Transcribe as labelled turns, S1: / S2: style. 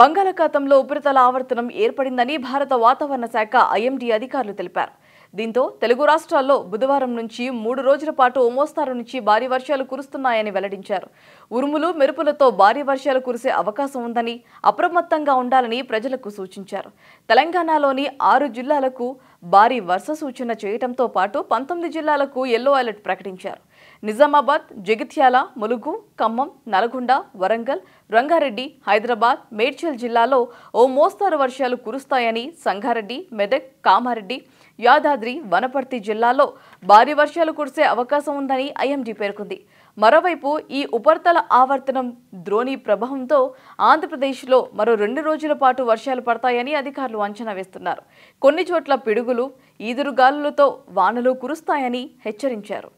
S1: బంగాళాఖాతంలో ఉపరితల ఆవర్తనం ఏర్పడిందని భారత వాతావరణ శాఖ ఐఎండీ అధికారులు తెలిపారు దీంతో తెలుగు రాష్ట్రాల్లో బుధవారం నుంచి మూడు రోజుల పాటు ఓ నుంచి భారీ వర్షాలు కురుస్తున్నాయని వెల్లడించారు ఉరుములు మెరుపులతో భారీ వర్షాలు కురిసే అవకాశం ఉందని అప్రమత్తంగా ఉండాలని ప్రజలకు సూచించారు తెలంగాణలోని ఆరు జిల్లాలకు భారీ వర్ష సూచన చేయడంతో పాటు పంతొమ్మిది జిల్లాలకు ఎల్లో అలర్ట్ ప్రకటించారు నిజామాబాద్ జగిత్యాల ములుగు ఖమ్మం నల్గొండ వరంగల్ రంగారెడ్డి హైదరాబాద్ మేడ్చల్ జిల్లాలో ఓ మోస్తారు వర్షాలు కురుస్తాయని సంగారెడ్డి మెదక్ కామారెడ్డి యాదాద్రి వనపర్తి జిల్లాల్లో భారీ వర్షాలు కురిసే అవకాశం ఉందని ఐఎండీ పేర్కొంది మరోవైపు ఈ ఉపరితల ఆవర్తనం ద్రోణి ప్రభావంతో ఆంధ్రప్రదేశ్లో మరో రెండు రోజుల పాటు వర్షాలు పడతాయని అధికారులు అంచనా వేస్తున్నారు కొన్ని చోట్ల పిడుగులు ఈదురుగాలులతో వానలు కురుస్తాయని హెచ్చరించారు